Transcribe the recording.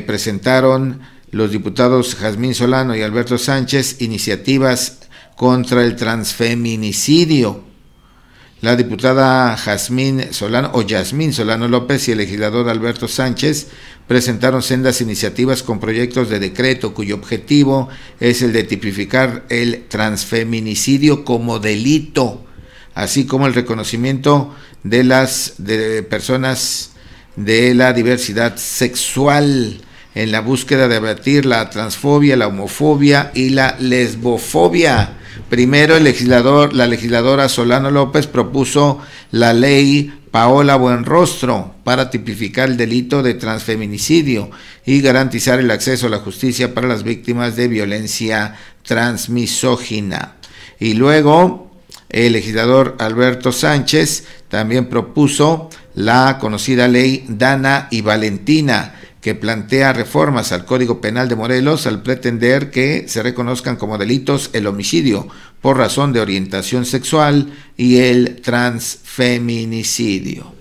Eh, presentaron los diputados Jazmín Solano y Alberto Sánchez iniciativas contra el transfeminicidio. La diputada Jazmín Solano o Yasmín Solano López y el legislador Alberto Sánchez presentaron sendas iniciativas con proyectos de decreto cuyo objetivo es el de tipificar el transfeminicidio como delito, así como el reconocimiento de las personas de la diversidad sexual en la búsqueda de abatir la transfobia, la homofobia y la lesbofobia. Primero, el legislador, la legisladora Solano López propuso la ley Paola Buenrostro para tipificar el delito de transfeminicidio y garantizar el acceso a la justicia para las víctimas de violencia transmisógina. Y luego, el legislador Alberto Sánchez también propuso la conocida ley Dana y Valentina que plantea reformas al Código Penal de Morelos al pretender que se reconozcan como delitos el homicidio por razón de orientación sexual y el transfeminicidio.